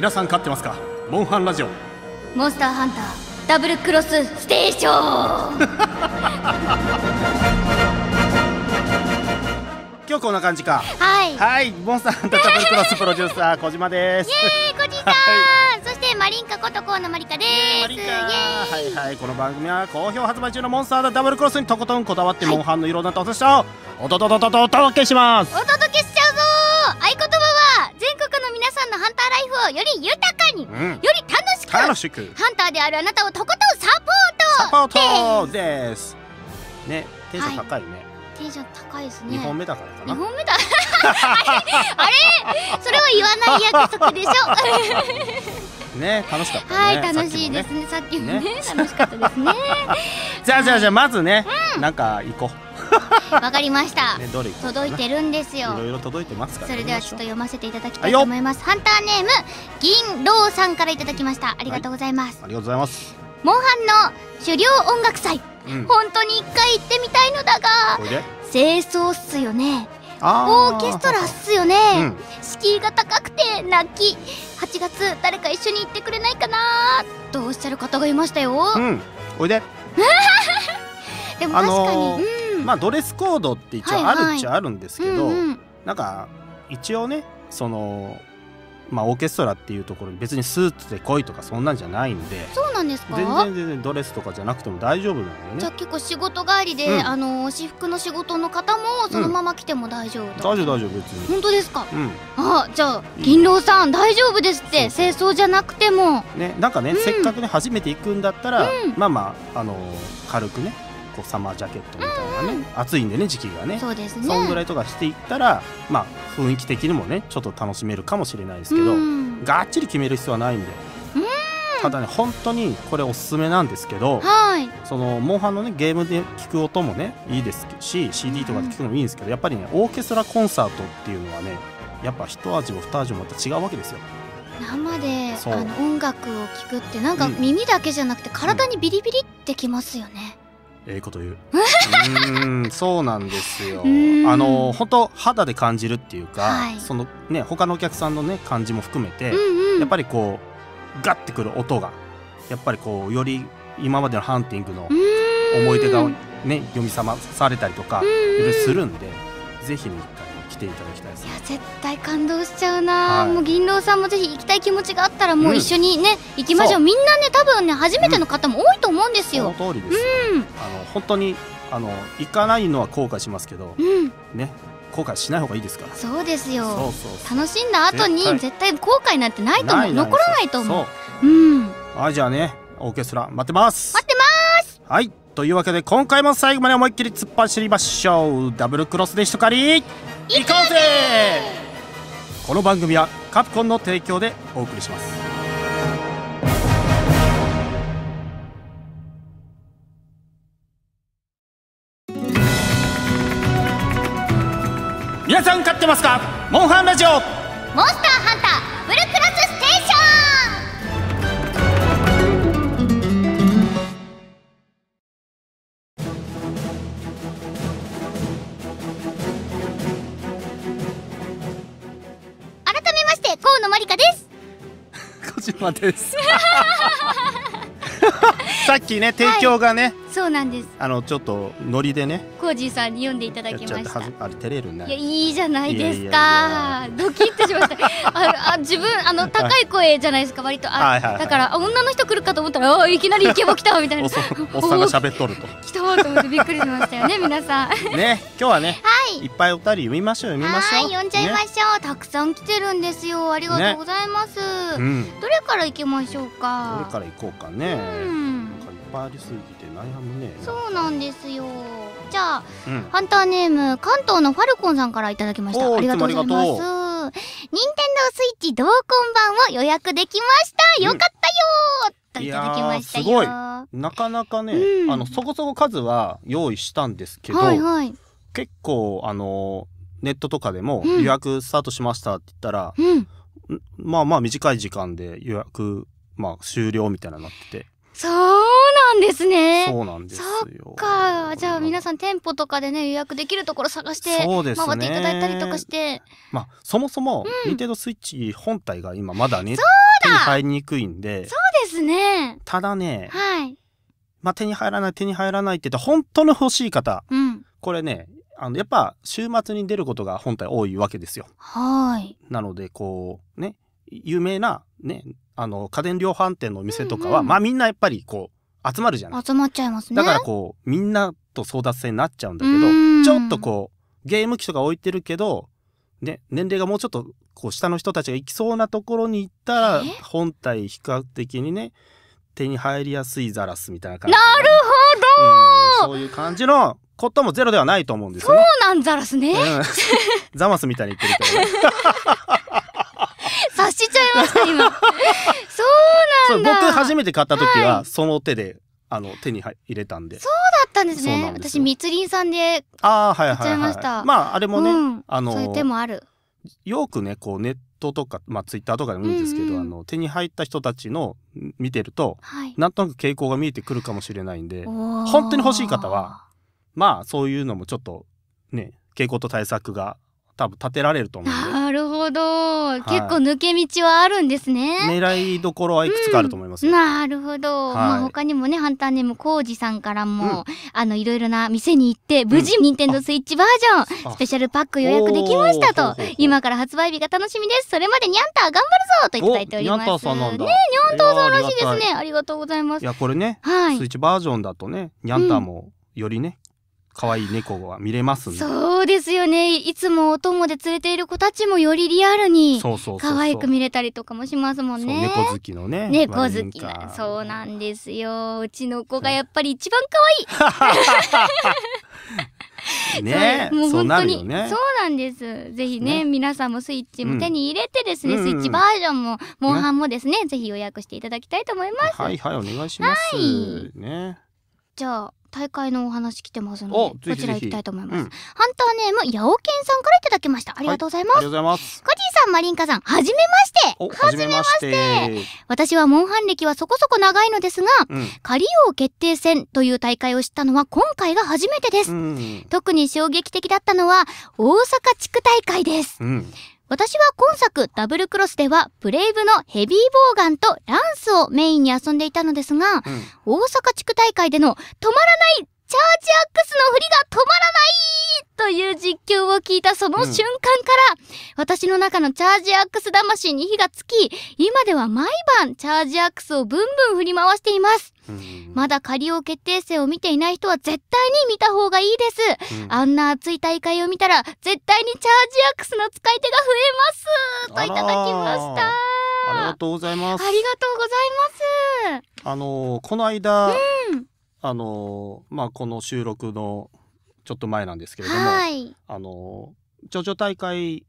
皆さん勝ってますかモンハンラジオモンスターハンターダブルクロスステーション 今日こんな感じかはいはいモンスターハンターダブルクロスプロデューサー小島ですイエーイ小島 そしてマリンカことこうのマリカですマリカはいはいこの番組は好評発売中のモンスターダブルクロスにとことんこだわって、モンハンのいろんな楽しさをおとととととお届けしますおととより豊かに、うん、より楽しく楽しくハンターであるあなたをとことんサポートサポートですねテンション高いね、はいテンション高いですね。二本目だからかな。二本目だ。あれ、それは言わない約束でしょ。ね、楽しかった、ね、はい、楽しいですね。さっきもね、ね楽しかったですね。じゃあじゃあじゃあまずね、うん、なんか行こう。わかりました、ね、届いてるんですよいろいろ届いてますから、ね、それではちょっと読ませていただきたいと思います、ハンターネーム銀狼さんからいただきましたありがとうございます、はい、ありがとうございますモンハンの狩猟音楽祭、うん、本当に一回行ってみたいのだが清掃っすよねオーケストラっすよね、うん、敷居が高くて泣き8月誰か一緒に行ってくれないかなとおっしゃる方がいましたよ、うん、おいで でも確かに、あのーうんまあドレスコードって一応あるっちゃあるんですけど、はいはいうんうん、なんか一応ねそのまあ、オーケストラっていうところに別にスーツで来いとかそんなんじゃないんでそうなんですか全然全然ドレスとかじゃなくても大丈夫なのよねじゃあ結構仕事帰りで、うん、あの私服の仕事の方もそのまま来ても大丈夫、うん、大丈夫大丈夫別に本当ですか、うん、あじゃあ銀狼さん大丈夫ですって清掃じゃなくてもねなんかね、せっかくね初めて行くんだったら、まあまああの軽くねマージャケットみたいなね、暑いんでね時期がねそうですねそんぐらいとかしていったらまあ雰囲気的にもねちょっと楽しめるかもしれないですけど、がっちり決める必要はないんで。ただね本当にこれおすすめなんですけど、そのモンハンのねゲームで聞く音もねいいですし CD とかで聞くのもいいんですけど、やっぱりねオーケストラコンサートっていうのはねやっぱ一味も二味もまた違うわけですよ。生であの音楽を聴くってなんか耳だけじゃなくて体にビリビリってきますよね、ええこと言ううんそうなんですよあの本当肌で感じるっていうか、はい、そのね他のお客さんのね感じも含めて、うんうん、やっぱりこうガッてくる音がやっぱりこうより今までのハンティングの思い出がね読み覚まされたりとかするんで、ぜひねていただきたいですいや絶対感動しちゃうな、はい、もう銀狼さんもぜひ行きたい気持ちがあったらもう一緒にね、うん、行きましょうみんなね多分ね初めての方も多いと思うんですよ、うん、その通りです、うん、あの本当にあの行かないのは後悔しますけど、うん、ね後悔しない方がいいですからそうですよ楽しんだ後に絶対後悔なんてないと思う残らないと思ううんあじゃあねオーケストラ待ってます待ってますはいというわけで今回も最後まで思いっきり突っ走りましょうダブルクロスでしとかり行こうぜこの番組はカプコンの提供でお送りします皆さん買ってますかモンハンラジオモンスターまです さっきね提供がね、はい、そうなんですあのちょっとノリでねコージーさんに読んでいただきましたあれ照れるねいやいいじゃないですかドキッとしましたああ自分あの 高い声じゃないですか割とあ、はいはいはい、だから女の人来るかと思ったらいきなりイケボ来たみたいなおおっさんが喋っとると来たと思ってびっくりしましたよね皆さんね今日はね、はい、いっぱいお二人読みましょう読みましょう読んじゃいましょう、ね、たくさん来てるんですよありがとうございます、ねうん、どれからいきましょうかどれからいこうかね、うんぱいありすぎて悩むねそうなんですよじゃあ、うん、ハンターネーム関東のファルコンさんからいただきましたありがとうございます任天堂スイッチ同ン版を予約できましたよかったよ、うん、といただきましたすごいなかなかね、うん、あのそこそこ数は用意したんですけど、はいはい、結構あのネットとかでも予約スタートしましたって言ったら、うん、まあまあ短い時間で予約まあ終了みたいななっててそうなんですね。そうなんですよ。そっか。じゃあ皆さん店舗とかでね、予約できるところ探して、回っていただいたりとかして。まあ、そもそも、ニンテンドスイッチ本体が今まだね、手に入りにくいんで。そうですね。ただね、はい。まあ、手に入らない、手に入らないって言って、本当の欲しい方。うん、これね、あの、やっぱ、週末に出ることが本体多いわけですよ。はい。なので、こう、ね、有名なね、あの家電量販店のお店とかは、うんうん、まあみんなやっぱりこう集まるじゃない集まっちゃいますねだからこうみんなと争奪戦になっちゃうんだけどちょっとこうゲーム機とか置いてるけど、ね、年齢がもうちょっとこう下の人たちが行きそうなところに行ったら本体比較的にね手に入りやすいザラスみたいな感じ、ね、なるほど、うん、そういう感じのこともゼロではないと思うんですよね。そうなんザラスね。うん、ザマスみたいに言ってるけど、ね。しちゃいました今 そうなんだ僕初めて買った時は、その手であの手に入れたんでそうだったんですね私密林さんで買っちゃいました、はいはい、まああれもね、うん、あのそういう手もあるよくねこうネットとか、まあ、ツイッターとかでもいいんですけど、うんうん、あの手に入った人たちの見てると、はい、なんとなく傾向が見えてくるかもしれないんで本当に欲しい方はまあそういうのもちょっとね傾向と対策が多分立てられると思うなるほど、はい、結構抜け道はあるんですね狙いどころはいくつかあると思います、うん、なるほど、はい、まあ他にもねハンターネームコージさんからも、うん、あのいろいろな店に行って無事、任天堂スイッチバージョンスペシャルパック予約できましたと今から発売日が楽しみですそれまでにゃんた頑張るぞといただいておりますねにゃんたさんらしいですねありがとうございますいやこれね、はい、スイッチバージョンだとねにゃんたもよりね、可愛い猫は見れますそうですよねいつもお供で連れている子たちもよりリアルに可愛く見れたりとかもしますもんね猫好きのね猫好きなそうなんですようちの子がやっぱり一番可愛い ね、もう本当にそう、ね,、なんですぜひね、ね、皆さんもスイッチも手に入れてですね、うん、スイッチバージョンも、モンハンもですね、ね、ぜひ予約していただきたいと思いますはいはいお願いします、はい、ねじゃあ大会のお話来てますのでこちら行きたいと思います、ハンターネームヤオケンさんからいただきましたありがとうございます、ありがとうございます。コジーさんマリンカさんはじめましてはじめまして。私はモンハン歴はそこそこ長いのですが仮王決定戦という大会を知ったのは今回が初めてです、特に衝撃的だったのは大阪地区大会です私は今作ダブルクロスではブレイブのヘビーボウガンとランスをメインに遊んでいたのですが、うん、大阪地区大会での止まらないチャージアックスの振りが止まらないという実況を聞いたその瞬間から、私の中のチャージアックス魂に火がつき、今では毎晩チャージアックスをぶんぶん振り回しています。まだ仮を決定戦を見ていない人は絶対に見た方がいいです。うん、あんな熱い大会を見たら、絶対にチャージアックスの使い手が増えますといただきました。ありがとうございます。ありがとうございます。あのー、この間、うん、あのまあこの収録のちょっと前なんですけれども、はい、あの頂上大会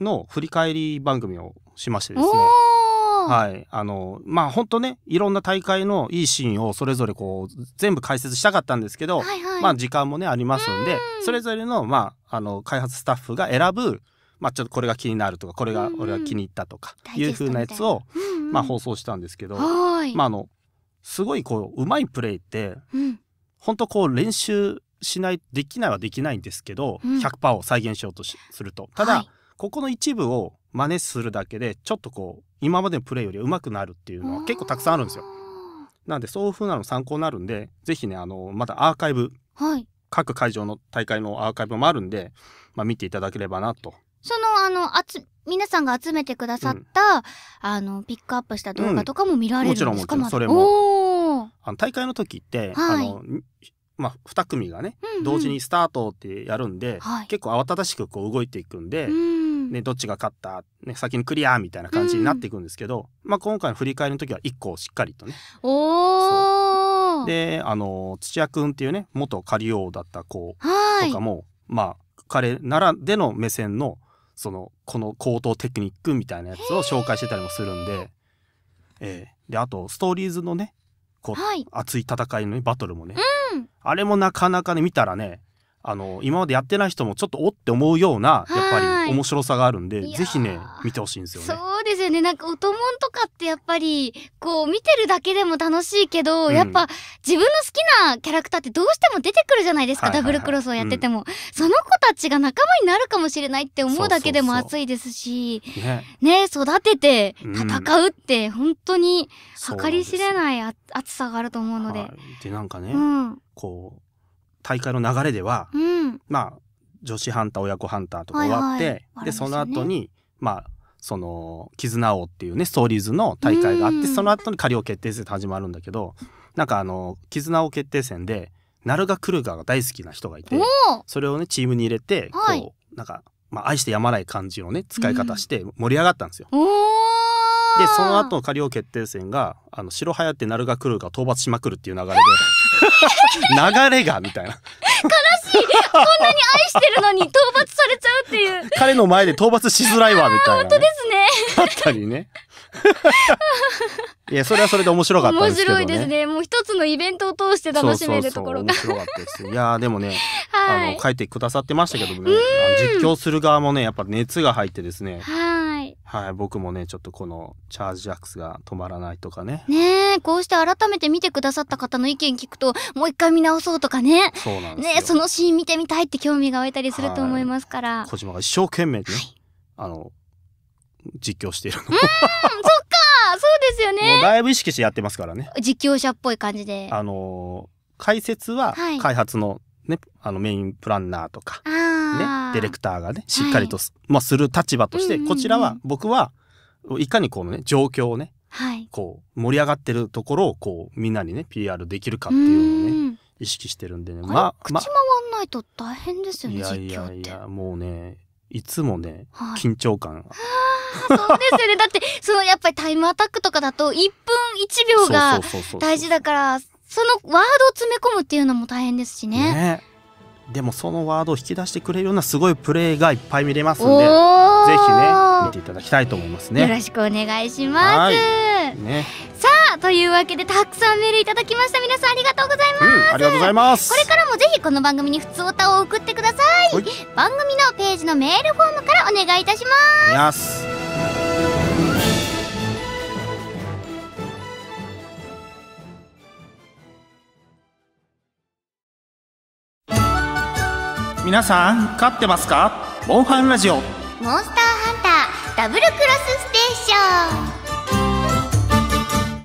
の振り返り番組をしましてですねはいあのまあ本当ねいろんな大会のいいシーンをそれぞれこう全部解説したかったんですけど、はいはい、まあ時間もねありますんでそれぞれの,、まあ、あの開発スタッフが選ぶまあ、ちょっとこれが気になるとかこれが俺が気に入ったとかいうふうなやつを、まあ、放送したんですけど、まあ、あのすごいこううまいプレーって、うん、本当こう練習しないできないはできないんですけど、うん、100%を再現しようとするとただ、はい、ここの一部を真似するだけでちょっとこう今までのプレーより上手くなるっていうのは結構たくさんあるんですよ。なんでそういうふうなの参考になるんでぜひねあのまだアーカイブ、はい、各会場の大会のアーカイブもあるんで、まあ、見ていただければなとその、あの、あつ、皆さんが集めてくださった、うん、あの、ピックアップした動画とかも見られるんですか、うん、もちろん、もちろん、それも。あの大会の時って、はい、あの、まあ、2組がね、うんうん、同時にスタートってやるんで、はい、結構慌ただしくこう動いていくんで、うん、ね、どっちが勝った、ね、先にクリアみたいな感じになっていくんですけど、まあ、今回の振り返りの時は1個しっかりとね。おであの土屋君っていうね元狩り王だった子とかも、はい、まあ彼ならでの目線のそのこの高等テクニックみたいなやつを紹介してたりもするんで、えー、であとストーリーズのねこう、はい熱い戦いの、ね、バトルもね、うんあれもなかなかね見たらねあの今までやってない人もちょっとおって思うようなやっぱり面白さがあるんでぜひね見てほしいんですよね。そうですよねなんかおともんとかってやっぱりこう見てるだけでも楽しいけど、うん、やっぱ自分の好きなキャラクターってどうしても出てくるじゃないですか、ダブルクロスをやってても、うん、その子たちが仲間になるかもしれないって思うだけでも熱いですしね、ね、育てて戦うって本当に計り知れない熱さがあると思うので。でなんかね、うん、こう大会の流れでは、うん、まあ女子ハンター親子ハンターとか終わって、はいはい、で、その後にまあその絆王っていうねストーリーズの大会があって、うん、その後に仮王決定戦って始まるんだけどなんかあの絆王決定戦でナルガ・クルガーが大好きな人がいてそれをねチームに入れてこう、はい、なんか、まあ、愛してやまない感じのね使い方して盛り上がったんですよ。うん、でその後の仮王決定戦があの白早ってナルガ・クルガー討伐しまくるっていう流れで。流れがみたいな悲しいこんなに愛してるのに討伐されちゃうっていう彼の前で討伐しづらいわみたいな、ね、本当ですねあったりね いやそれはそれで面白かった、ね、面白いですねもう一つのイベントを通して楽しめるところがそうそう面白かったですいやでもね、はい、あの書いてくださってましたけどね実況する側もねやっぱ熱が入ってですね、はいはい、僕もね、ちょっとこのチャージアクスが止まらないとかね。ねえ、こうして改めて見てくださった方の意見聞くと、もう一回見直そうとかね。そうなんですねそのシーン見てみたいって興味が湧いたりすると思いますから。はい、小島が一生懸命ね、あの、実況しているの。うん、そっかそうですよね。だいぶ意識してやってますからね。実況者っぽい感じで。あのー、解説は開発のね、はい、あのメインプランナーとか、ねディレクターがねしっかりとすはい、まあ、する立場として、こちらは僕はいかにこのね状況をね、はい、こう盛り上がってるところをこうみんなにね PR できるかっていうのをね意識してるんでねまあ口回んないと大変ですよね、いやいやいやもうねいつもね、はい、緊張感そうですよねだってそのやっぱりタイムアタックとかだと1分1秒が大事だからそのワードを詰め込むっていうのも大変ですしねねでもそのワードを引き出してくれるようなすごいプレーがいっぱい見れますんでぜひね見ていただきたいと思いますねよろしくお願いします、ね、さあというわけでたくさんメールいただきました皆さんありがとうございます、うん、ありがとうございますこれからもぜひこの番組に普通歌を送ってください番組のページのメールフォームからお願いいたします皆さん飼ってますかモンハンラジオモンスターハンターダブルクロスステーション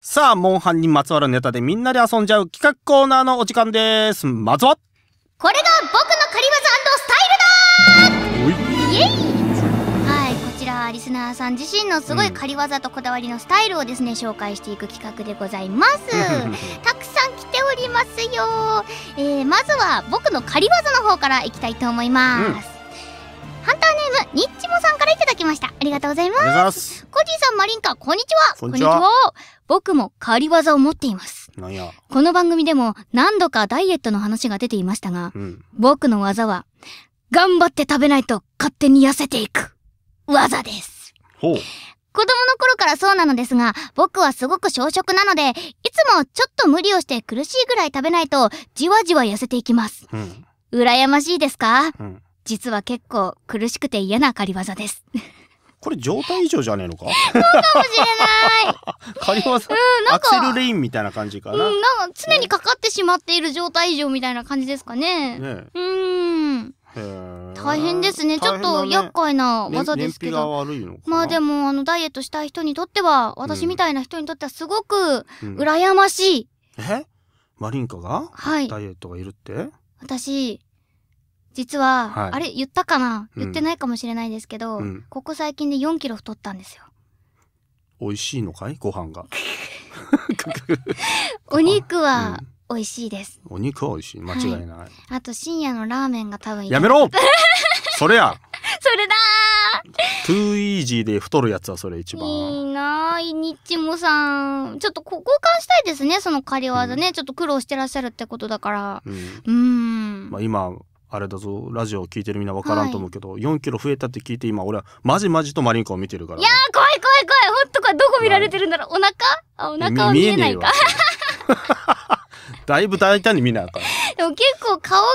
さあモンハンにまつわるネタでみんなで遊んじゃう企画コーナーのお時間ですまずはこれが僕の狩り技スタイルだイエイナーさん自身のすごい仮技とこだわりのスタイルをですね、紹介していく企画でございます たくさん来ておりますよ、えー、まずは僕の仮技の方からいきたいと思います、うん、ハンターネームニッチモさんからいただきましたありがとうございますコジーさんマリンカこんにちはこんにちは僕も仮技を持っていますなんや。この番組でも何度かダイエットの話が出ていましたが、うん、僕の技は、頑張って食べないと勝手に痩せていく技です。ほう。子供の頃からそうなのですが、僕はすごく小食なので、いつもちょっと無理をして苦しいぐらい食べないと、じわじわ痩せていきます。うん、羨ましいですか、うん、実は結構苦しくて嫌な狩り技です。これ状態異常じゃねえのかそうかもしれない 狩り技、うん、なんかアクセルレインみたいな感じかな。うん、なんか常にかかってしまっている状態異常みたいな感じですかね。ねうん。大変ですね、ね、ちょっと厄介な技ですけど、まあでもあのダイエットしたい人にとっては私みたいな人にとってはすごく羨ましい、うんうん、えマリンカが、はい、ダイエットがいるって私実は、はい、あれ言ったかな言ってないかもしれないですけど、うん、ここ最近で4キロ太ったんですよ美味しいのかいご飯が お肉は美味しいですお肉は美味しい間違いない、はい、あと深夜のラーメンが多分やめろ それやそれだトゥーイージーで太るやつはそれ一番いいなあイニッチさんちょっと交換したいですねその仮技ね、うん、ちょっと苦労してらっしゃるってことだからうんうんまあ今あれだぞラジオ聞いてるみんな分からんと思うけど、はい、4キロ増えたって聞いて今俺はマジマジとマリンコを見てるからいやー怖い怖い怖いほんとこれどこ見られてるんだろうお腹あお腹は見えないかだいぶ大胆に見なあかん。でも結構顔がも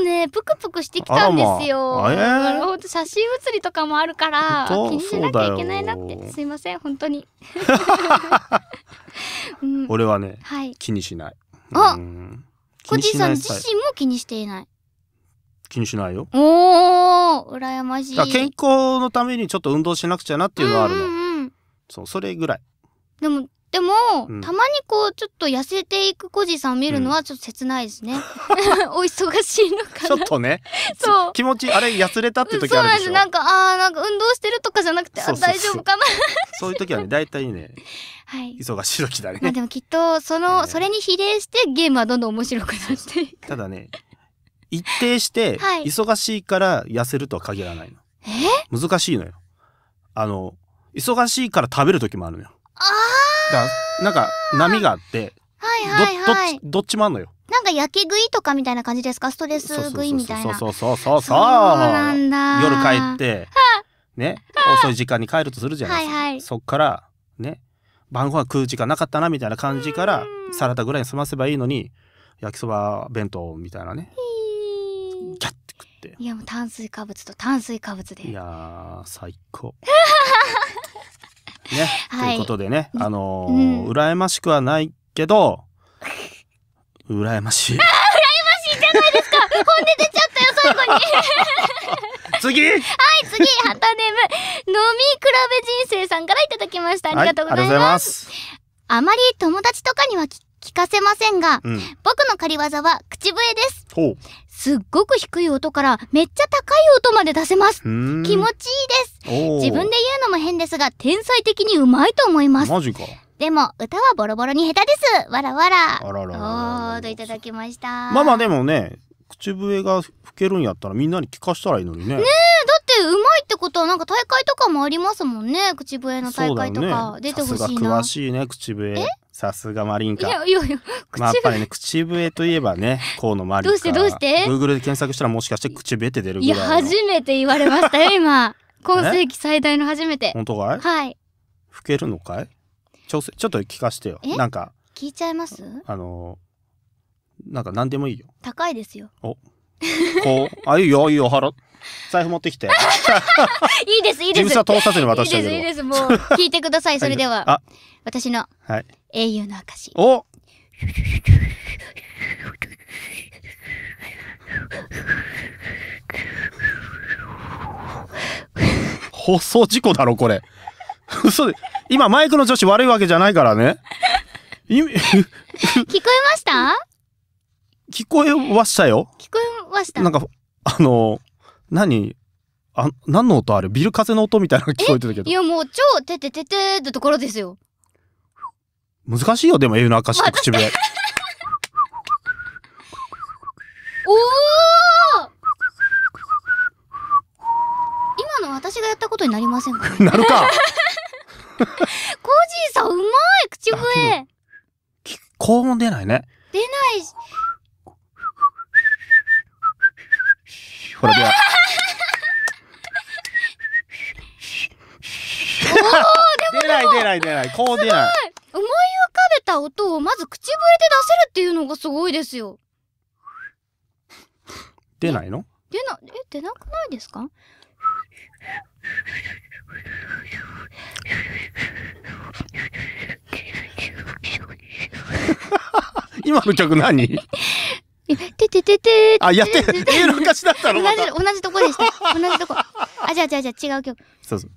うねぷくぷくしてきたんですよ。まあなるほど写真写りとかもあるから気にしなきゃいけないなってすいません本当に。うん、俺はね、はい、気にしない。あ、コジさん自身も気にしていない。気にしないよ。おお、羨ましい。健康のためにちょっと運動しなくちゃなっていうのはあるの。うんうんうん、そう、それぐらい。でもでも、うん、たまにこうちょっと痩せていくコジさんを見るのはちょっと切ないですね、うん、お忙しいのかちょっとね そう気持ちあれ痩せれたって時あるでしょそうなんですなんかあなんか運動してるとかじゃなくてあ大丈夫かな そういう時はね大体ねはい、忙しい時だね、まあ、でもきっとその、ね、それに比例してゲームはどんどん面白くなっていくただね一定して忙しいから痩せるとは限らないの、え難しいのよあの忙しいから食べる時もあるのよああだなんか波があってはいはいはいどっちもあんのよなんか焼き食いとかみたいな感じですかストレス食いみたいなそうそうそうそうそうなんだ夜帰ってね遅い時間に帰るとするじゃないですか、はいはい、そっからね晩ご飯食う時間なかったなみたいな感じからサラダぐらいに済ませばいいのに焼きそば弁当みたいなねギャッて食っていやもう炭水化物と炭水化物でいや最高 ね、はい、ということでね、あのー、うん、羨ましくはないけど、羨ましい。羨ましいじゃないですか 本音出ちゃったよ、最後に 次はい、次、ハタネーム、飲み比べ人生さんからいただきました。ありがとうございます。はい、あますあまり友達とかには聞かせませんが、うん、僕の仮技は口笛です。ほうすっごく低い音からめっちゃ高い音まで出せます。気持ちいいです。自分で言うのも変ですが、天才的にうまいと思います。マジか。でも歌はボロボロに下手です。わらわら。あららといただきました。まあまあでもね、口笛が吹けるんやったらみんなに聞かしたらいいのにね。ねえ、だってうまいってことはなんか大会とかもありますもんね。口笛の大会とか、出てほしいな。詳しいね、口笛。えさすがマリンカ。いやいやいや、まあ、やっぱりね、口笛といえばね、河野マリンカ。どうしてどうして ?Google で検索したらもしかして口笛って出るぐらい。いや、初めて言われましたよ、今。今世紀最大の初めて。本当かいはい。吹けるのかい調整、ちょっと聞かしてよ。なんか。聞いちゃいますあの、なんか何でもいいよ。高いですよ。お、こう、あ、いいよ、いいよ、払財布持ってきて。いいです、いいです。事務所通さずに渡したいいでいいです、もう。聞いてください、それでは。あ私の、はい、英雄の証。お放送事故だろ、これ。嘘で。今、マイクの調子悪いわけじゃないからね。聞こえました聞こえましたよ。聞こえました。なんか、あの、何あ、何の音あるビル風の音みたいなの聞こえてたけど。いやもう超ててててってところですよ。難しいよ、でも、エウの証と口笛。まあ、お今の私がやったことになりませんか、ね、なるかコージーさん、うまい口笛聞こえないね。出ないし。ほら、では。出ない出ない出ない。こう出ない。思い浮かべた音をまず口笛で出せるっていうのがすごいですよ。出ないの出な、え、出なくないですか 今の曲何ててててあ、やって、A の歌詞だったの同じ、同じとこでした。同じとこ。あ、じゃあじゃあじゃあ違う曲。そうそう。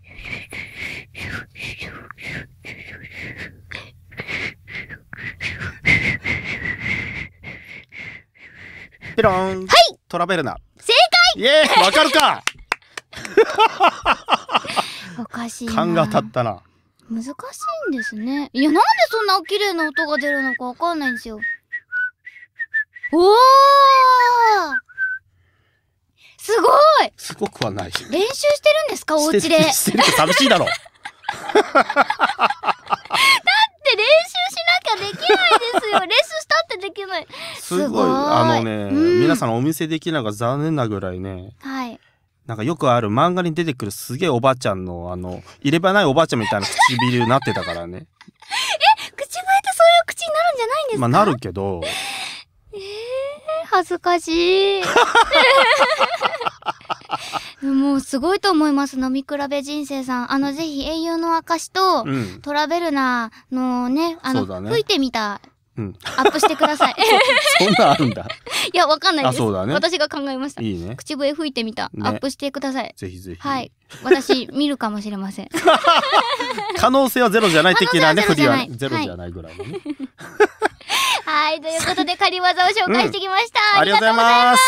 ペロン。はい。トラベルナ。正解。イエーわかるか。おかしい勘が立ったな。難しいんですね。いや、なんでそんな綺麗な音が出るのかわかんないんですよ。おおすごいすごくはない練習してるんですかお家でしてるって寂しいだろ だって練習しなきゃできないですよ練習 したってできないすごいあのね、うん、皆さんお見せできないが残念なぐらいねはいなんかよくある漫画に出てくるすげえおばあちゃんのあの入れ歯ないおばあちゃんみたいな唇になってたからね え口笛ってそういう口になるんじゃないんですかまあなるけど恥ずかしい。もうすごいと思います。飲み比べ人生さん。あの、ぜひ英雄の証と、うん、トラベルナーのね、あの、ね、吹いてみた。うん、アップしてください。そ そんなあるんだ。いや、わかんないです。ね、私が考えました。いいね、口笛吹いてみた、ね、アップしてください。ぜひぜひ。はい。私、見るかもしれません。可能性はゼロじゃない的なね、振りは。ゼロじゃないぐらいのね。はいはいということで仮技を紹介してきました、うん、ありがとうございます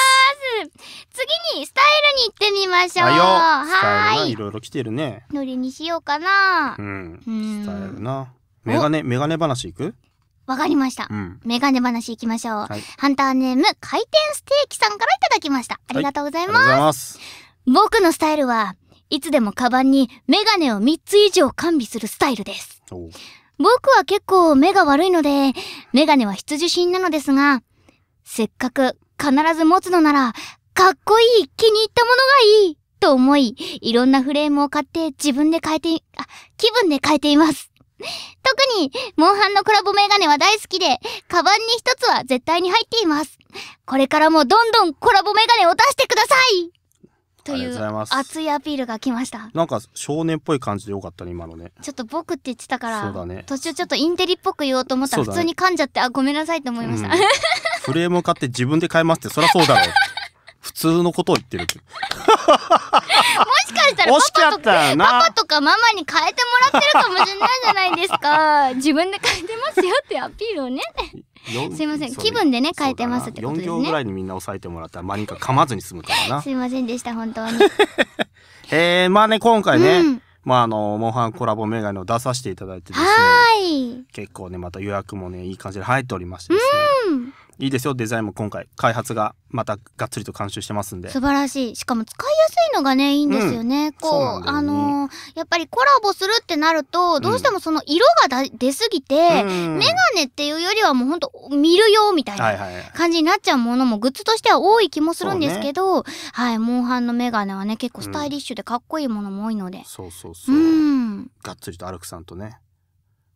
次にスタイルに行ってみましょうはいいろいろ来てるねどれにしようかなうん、スタイルなメガネメガネ話いくわかりました。メガネ話いきましょう、ハンターネーム、回転ステーキさんからいただきました。ありがとうございます。ざい、ます僕のスタイルは、いつでもカバンにメガネを3つ以上完備するスタイルです。僕は結構目が悪いので、メガネは必需品なのですが、せっかく必ず持つのなら、かっこいい、気に入ったものがいいと思い、いろんなフレームを買って自分で変えて、あ、気分で変えています。特に、モンハンのコラボメガネは大好きで、カバンに一つは絶対に入っています。これからもどんどんコラボメガネを出してくださいという熱いアピールが来ましたなんか少年っぽい感じでよかったね今のねちょっと僕って言ってたからそうだ、ね、途中ちょっとインテリっぽく言おうと思ったら、普通に噛んじゃって、あごめんなさいって思いました、うん、フレーム買って自分で買えますってそりゃそうだろう普通のことを言ってるもしかしたらパパとかパパとかママに変えてもらってるかもしれないじゃないですか自分で変えてますよってアピールをねすいません気分でね変えてますってことですね4行ぐらいにみんな抑えてもらったら何か噛まずに済むからなすいませんでした本当にえ ー、まあね今回ね、うんまあ、あの、モンハンコラボメガネを出させていただいてですね。結構ね、また予約もね、いい感じで入っておりましてですね。いいですよデザインも今回開発がまたがっつりと監修してますんで素晴らしいしかも使いやすいのがねいいんですよね、うん、こう、ね、あのー、やっぱりコラボするってなるとどうしてもその色が出すぎて、うん、メガネっていうよりはもうほんと見るよみたいな感じになっちゃうものもグッズとしては多い気もするんですけど、ね、はいモンハンのメガネはね結構スタイリッシュでかっこいいものも多いので、うん、そうそうそう、がっつりとアルクさんとね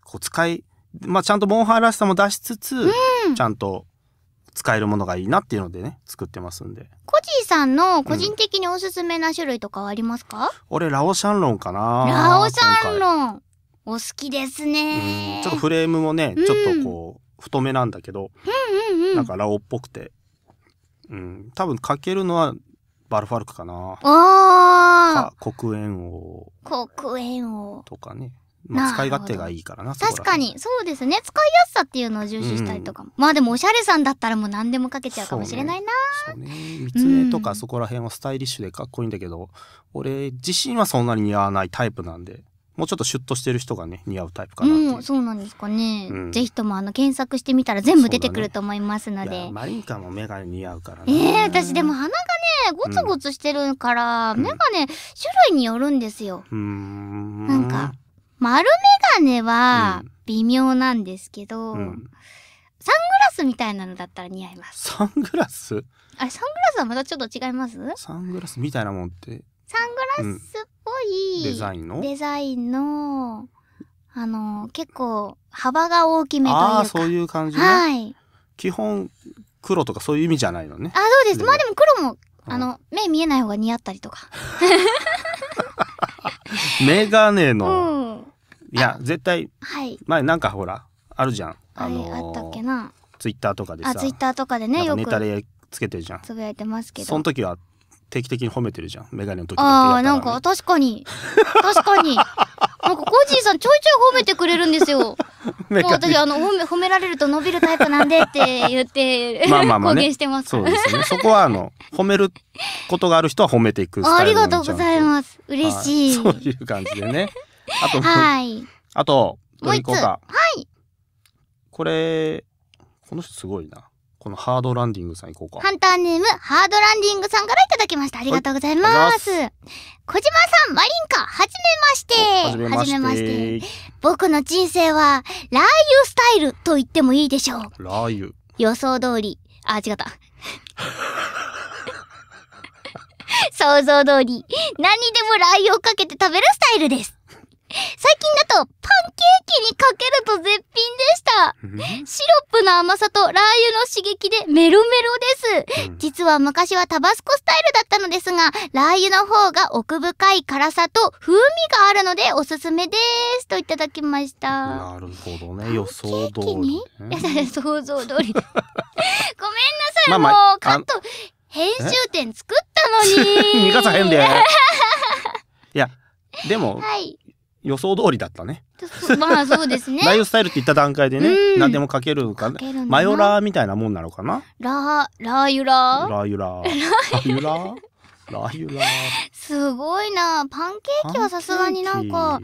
こう使いまあ、ちゃんとモンハンらしさも出しつつ、うん、ちゃんと使えるものがいいなっていうのでね作ってますんでコジーさんの個人的におすすめな種類とかはありますか、うん、俺ラオシャンロンかなラオシャンロンお好きですねちょっとフレームもね、うん、ちょっとこう太めなんだけど、うんうんうん、なんかラオっぽくてうん多分かけるのはバルファルクかなあ黒煙王黒煙王とかねまあ、使い勝手がいいからな確かにそうですね使いやすさっていうのを重視したりとか、うん、まあでもおしゃれさんだったらもう何でもかけちゃうかもしれないなそうね見つめとかそこら辺はスタイリッシュでかっこいいんだけど、うん、俺自身はそんなに似合わないタイプなんでもうちょっとシュッとしてる人がね似合うタイプかなうん、そうなんですかね、うん、ぜひともあの検索してみたら全部出てくると思いますので、ね、マリンカもガネ似合うからねえー、私でも鼻がねゴツゴツしてるから、うん、ね。種類によるんですようんなんか丸メガネは微妙なんですけど、うん、サングラスみたいなのだったら似合います。サングラスあサングラスはまたちょっと違いますサングラスみたいなもんって。サングラスっぽい、うん、デザインのデザインの、あの、結構幅が大きめというか。ああ、そういう感じね。はい。基本、黒とかそういう意味じゃないのね。あそうです。でまあでも黒も、あの、目見えない方が似合ったりとか。メガネの、うんいや絶対、はい、前なんかほらあるじゃんあのー、あったっけなツイッターとかでさツイッターとかでねよくネタでつけてるじゃんつぶやいてますけどその時は定期的に褒めてるじゃんメガネの時だけああなんか確かに確かになんかコージーさんちょいちょい褒めてくれるんですよ もう私あの褒め褒められると伸びるタイプなんでって言って まあまあまあ、ね、貢献してますそうですねそこはあの褒めることがある人は褒めていくスタイルありがとうございます嬉しい、い、そういう感じでねあと、はい。あと、どれいこうか。はい。これ、この人すごいな。このハードランディングさんいこうか。ハンターネーム、ハードランディングさんからいただきました。ありがとうございます。はい、小島さん、マリンカ、はじめまして。はじめまして。僕の人生は、ラー油スタイルと言ってもいいでしょう。ラー油。予想通り。あ、違った。想像通り、何にでもラー油をかけて食べるスタイルです。最近だとパンケーキにかけると絶品でした。シロップの甘さとラー油の刺激でメロメロです。実は昔はタバスコスタイルだったのですが、ラー油の方が奥深い辛さと風味があるのでおすすめです。といただきました。なるほどね。予想通ケーキに 想像通り ごめんなさい、まあまあもうカット編集点作ったのに 逃がさへんで。いや、でも、はい予想通りだったね。まあそうですね。ライフスタイルって言った段階でね、うん、何でもかけるか、ね、るマヨラーみたいなもんなのかな。ラー、ラーユラー。ラーユラー。ラーユラー。ラーユラー。すごいな、パンケーキはさすがになんか。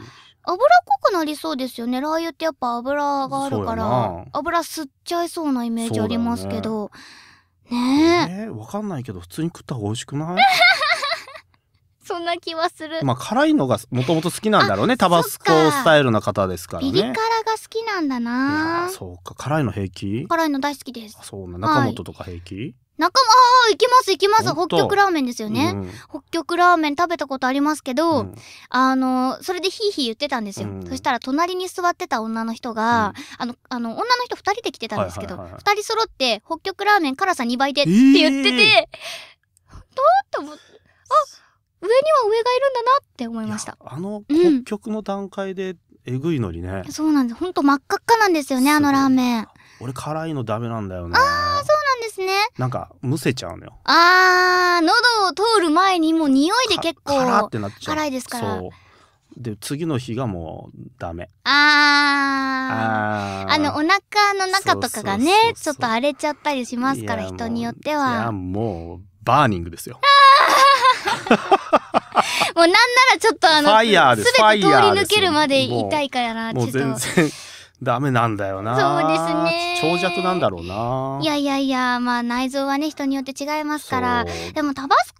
油っこくなりそうですよねラー油ってやっぱ油があるから油吸っちゃいそうなイメージありますけどねえ、わかんないけど普通に食った方が美味しくないそんな気はする。まあ辛いのがもともと好きなんだろうね。タバスコスタイルの方ですからね。ピリ辛が好きなんだな。そうか辛いの平気？辛いの大好きです。そうな中本とか平気？はい、中もああ行きます行きます北極ラーメンですよね、うん、北極ラーメン食べたことありますけど、うん、あのそれでヒーヒー言ってたんですよ、うん、そしたら隣に座ってた女の人が、あのあの女の人2人で来てたんですけど、ははいはい、人揃って北極ラーメン辛さ2倍でって言ってて、えー、どうと思ってあ上には上がいるんだなって思いましたあの北極の段階でえぐいのにね、うん、そうなんですほんと真っ赤っかなんですよねあのラーメン俺辛いのダメなんだよねああそうなんですねなんかむせちゃうのよああ、喉を通る前にもう匂いで結構辛ってなっちゃう辛いですからで次の日がもうダメあああのお腹の中とかがねちょっと荒れちゃったりしますから人によってはいやもうバーニングですよもうなんならちょっとあの、すべて通り抜けるまで痛いからな、ちょっと。ダメなんだよな。そうですね。長尺なんだろうな。いやいやいや、まあ内臓はね、人によって違いますから。でもタバスコ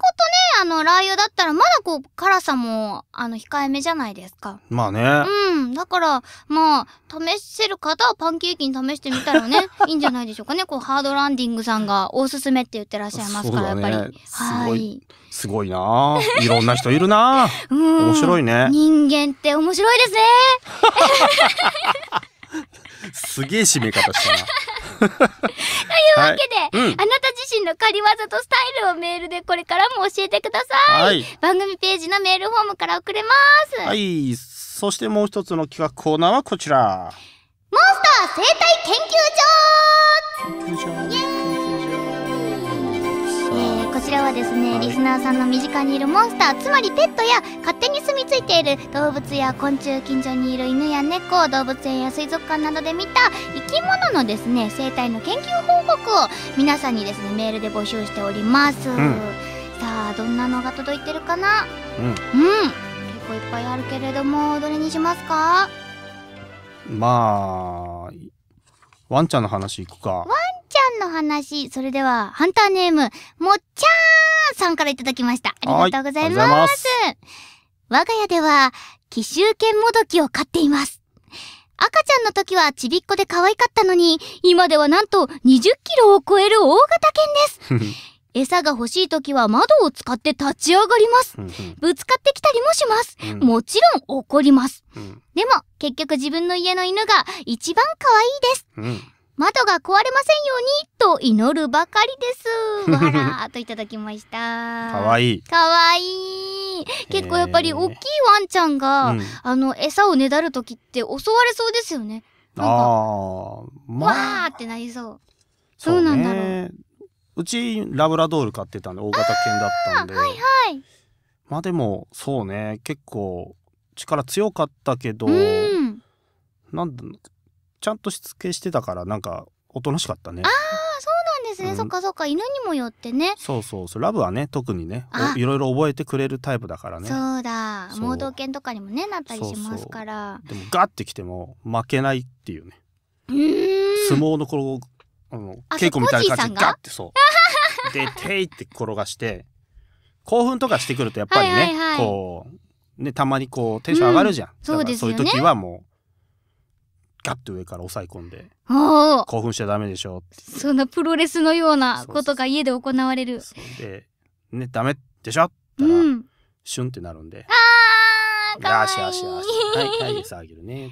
とね、あの、ラー油だったら、まだこう、辛さも、あの、控えめじゃないですか。まあね。うん。だから、まあ、試せる方はパンケーキに試してみたらね、いいんじゃないでしょうかね。こう、ハードランディングさんがおすすめって言ってらっしゃいますから、ね、やっぱり。はい。すごいな。いろんな人いるな。うん。面白いね。人間って面白いですね。すげえ締め方したな。というわけで、はいうん、あなた自身の仮技とスタイルをメールでこれからも教えてください。はい、番組ページのメールフォームから送れます。はい。そしてもう一つの企画コーナーはこちら。モンスター生態研究所イエーイこちらはですね、はい、リスナーさんの身近にいるモンスターつまりペットや勝手に住み着いている動物や昆虫近所にいる犬や猫動物園や水族館などで見た生き物のですね生態の研究報告を皆さんにですねメールで募集しております、うん、さあどんなのが届いてるかなうん、うん、結構いっぱいあるけれどもどれにしますかまあワンちゃんの話いくか。ワンちゃんの話、それでは、ハンターネーム、もっちゃーんさんからいただきました。ありがとうございます。ます我が家では、奇襲犬もどきを飼っています。赤ちゃんの時はちびっこで可愛かったのに、今ではなんと20キロを超える大型犬です。餌が欲しい時は窓を使って立ち上がります。ぶつかってきたりもします。もちろん怒ります。でも、結局自分の家の犬が一番可愛いです。窓が壊れませんようにと祈るばかりです。わらといただきました。かわいい。かわいい。結構やっぱり大きいワンちゃんが、あの、餌をねだる時って襲われそうですよね。ああ、まあ。わーってなりそう。そうなんだろう。うちラブラドール飼ってたんで大型犬だったんで、はいはい、まあでもそうね結構力強かったけど、うん、なんだちゃんとしつけしてたからなんかおとなしかったね。ああそうなんですね、うん、そっかそっか犬にもよってね。そうそうそうラブはね特にねいろいろ覚えてくれるタイプだからね。そうだ盲導犬とかにもねなったりしますからでもガッてきても負けないっていうね。う相撲のこのあの稽古みたいな感じでガッてそう。で、ていって転がして、興奮とかしてくるとやっぱりね、はいはいはい、こう、ね、たまにこう、テンション上がるじゃん。うん、そうですね。そういう時はもう、ガッと上から抑え込んで興奮しちゃダメでしょそんなプロレスのようなことが家で行われるでねダメでしょったら、うん、シュンってなるんであーかわいいはいはい餌あげるね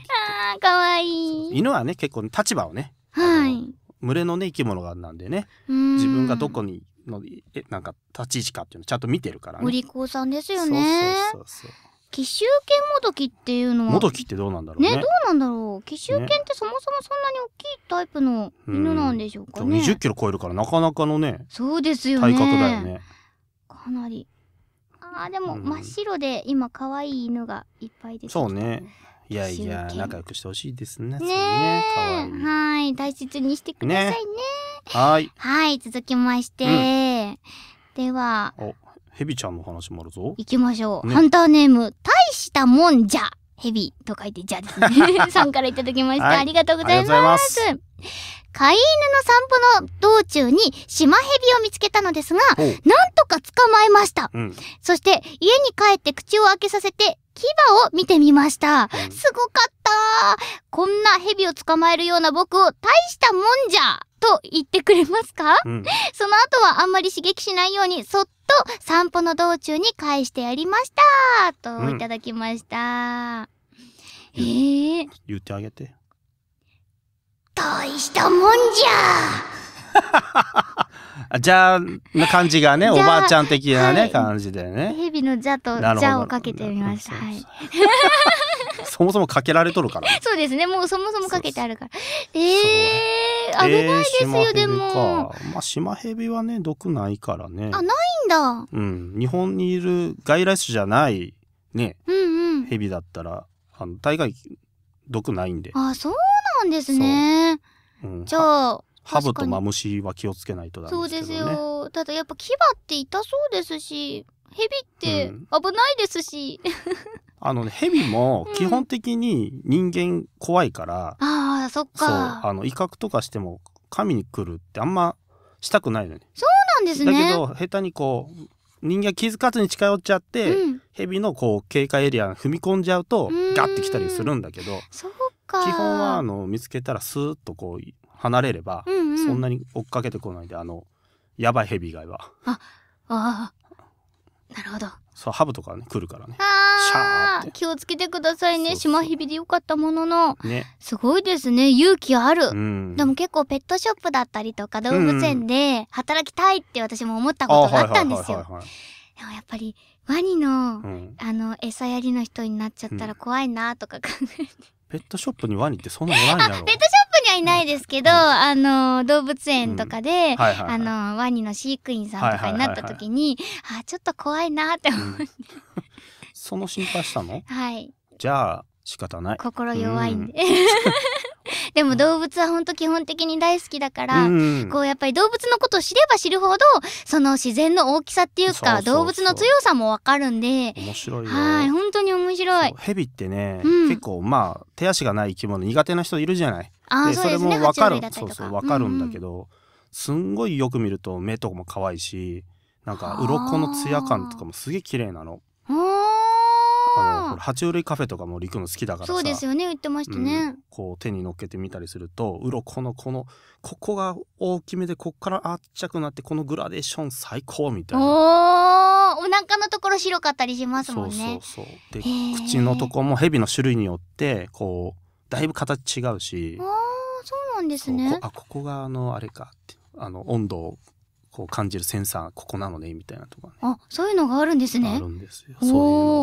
あーかわいい犬はね結構立場をねはい群れのね生き物がなんでね自分がどこにのえなんか立ち位置かっていうのちゃんと見てるからね。お利口さんですよね。そうそうそう奇襲犬もどきっていうのはもどきってどうなんだろうね、ね、どうなんだろう奇襲犬ってそもそもそんなに大きいタイプの犬なんでしょうかね、う2 0キロ超えるからなかなかのねそうですよね体格だよねかなりあーでも真っ白で今可愛い犬がいっぱい出てきた、ね、そうねいやいや、仲良くしてほしいですね。ねえ、ねはい、大切にしてくださいね。はい。はい、続きまして、では。ヘビちゃんの話もあるぞ。行きましょう。ハンターネーム、大したもんじゃ。ヘビと書いてじゃですね。さんからいただきました。い、ありがとうございます。飼い犬の散歩の道中にシマヘビを見つけたのですが、なんとか捕まえました。うん、そして家に帰って口を開けさせて牙を見てみました。すごかったこんな蛇を捕まえるような僕を大したもんじゃと言ってくれますか、うん、その後はあんまり刺激しないようにそっと散歩の道中に返してやりましたといただきました。うん、ええー、言ってあげて。大したもんじゃじゃな感じがね、おばあちゃん的なね、はい、感じでね。蛇のじゃとじゃをかけてみました。はい、そもそもかけられとるから、そうですね、もうそもそもかけてあるから。えー、危ないですよ、でも。まあ、シマヘビはね、毒ないからね。あ、ないんだ。うん、日本にいる外来種じゃないね、うんうん、ヘビだったら、あの大概毒ないんで。あ、そうなんですね。うん、じゃあハブとマムシは気をつけないとダメですけど、ね、そうですよただやっぱ牙って痛そうですしヘビって危ないですし、うん、あのねヘビも基本的に人間怖いから、うん、あそっかあの威嚇とかしても神に来るってあんましたくないのにそうなんですねだけど下手にこう人間気づかずに近寄っちゃって、うん、ヘビのこう警戒エリアに踏み込んじゃうとガッて来たりするんだけど基本はあの見つけたらスーッとこう離れれば、うんうん、そんなに追っかけてこないであのやばいヘビ以外はああなるほどそうハブとかね来るからねああ気をつけてくださいねシマヘビでよかったものの、ね、すごいですね勇気ある、うん、でも結構ペットショップだったりとか動物園で働きたいって私も思ったことがあったんですよでもやっぱりワニの、うん、あの餌やりの人になっちゃったら怖いなとか考えて、うん、ペットショップにワニってそんなおらんやろペットショップにはいないですけど、あの、動物園とかで、あの、ワニの飼育員さんとかになった時に、あ、ちょっと怖いなって思って、その心配したのはい。じゃあ、仕方ない。心弱いんで。でも動物は本当基本的に大好きだから、こうやっぱり動物のことを知れば知るほど、その自然の大きさっていうか、動物の強さもわかるんで。面白いはい、本当に面白い。ヘビってね、結構まあ、手足がない生き物苦手な人いるじゃない。でそれも分かるそうそう分かるんだけど、すんごいよく見ると目とかも可愛いしなんか鱗のツヤ感とかもすげえ綺麗なの。あの爬虫類カフェとかも陸の好きだからそうですよね言ってましたね、うん、こう手に乗っけてみたりすると鱗のこのここが大きめでこっからあっちゃくなってこのグラデーション最高みたいなおお腹のところ白かったりしますもんねそうそうそうで口のとこも蛇の種類によってこうだいぶ形違うしああそうなんですねあここがあのあれかってあの温度をこう感じるセンサーここなのねみたいなとか、ね、あそういうのがあるんですねあるんですよそういう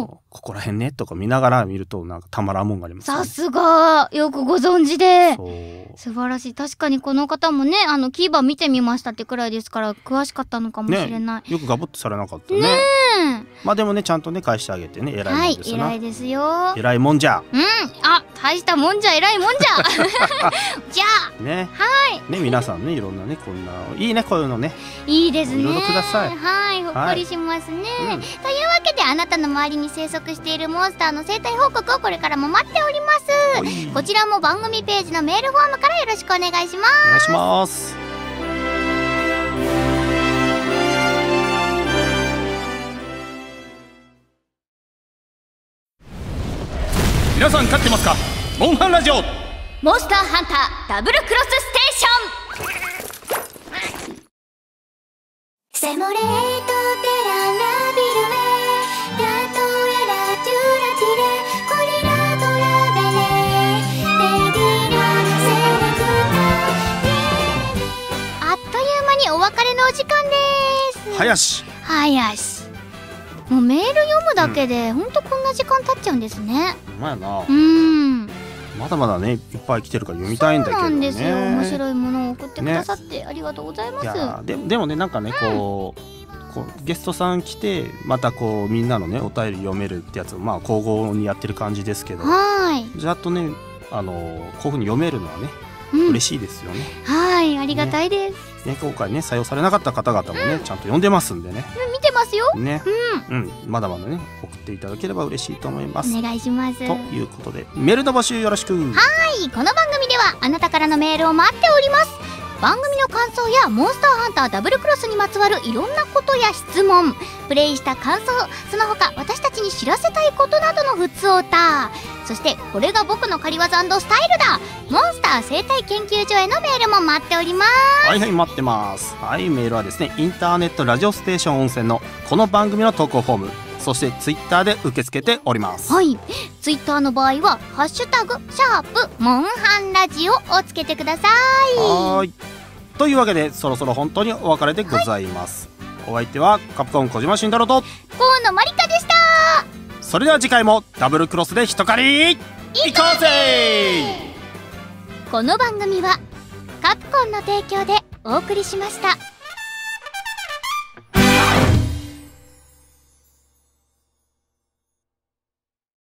のここら辺ねとか見ながら見るとなんかたまらんもんがあります、ね、さすがよくご存知で素晴らしい確かにこの方もねあのキーバー見てみましたってくらいですから詳しかったのかもしれない、ね、よくガブッとされなかったねまあでもねちゃんとね返してあげてね偉いもんですな、はい、偉いですよ偉いもんじゃうんあ大したもんじゃ偉いもんじゃ じゃあねはいね皆さんねいろんなねこんないいねこういうのねいいですね。はい、ほっこりしますね、はいうん、というわけで、あなたの周りに生息しているモンスターの生態報告をこれからも待っております。こちらも番組ページのメールフォームからよろしくお願いします。お願いします。皆さん勝ってますかモンハンラジオモンスターハンターダブルクロスステーションセモレートテララビルラトエラトィレお別れのお時間です林林もうメール読むだけで、うん、ほんとこんな時間経っちゃうんですねまやなうんまだまだねいっぱい来てるから読みたいんだけどね。そうなんですよ面白いものを送ってくださってありがとうございます。ね、いやででもねなんかねこう、うん、こうゲストさん来てまたこうみんなのねお便り読めるってやつまあ交互にやってる感じですけどはいざっとねあのこういうふうに読めるのはね、うん、嬉しいですよねはいありがたいです、ね、ね、今回ね採用されなかった方々もね、うん、ちゃんと読んでますんでね、うんますよ。ね、うん、うん、まだまだね、送っていただければ嬉しいと思います。お願いします。ということで、メールの募集よろしく。はい、この番組では、あなたからのメールを待っております。番組の感想やモンスターハンターダブルクロスにまつわるいろんなことや質問プレイした感想その他私たちに知らせたいことなどの普通歌そしてこれが僕の仮技スタイルだモンスター生態研究所へのメールも待っておりますはいはい待ってますはいメールはですねインターネットラジオステーション温泉のこの番組の投稿フォームそしてツイッターで受け付けておりますはいツイッターの場合はハッシュタグシャープモンハンラジオをつけてくださいはいというわけでそろそろ本当にお別れでございます、はい、お相手はカプコン小島慎太郎と河野まりかでしたそれでは次回もダブルクロスで一狩り行こうぜこの番組はカプコンの提供でお送りしました。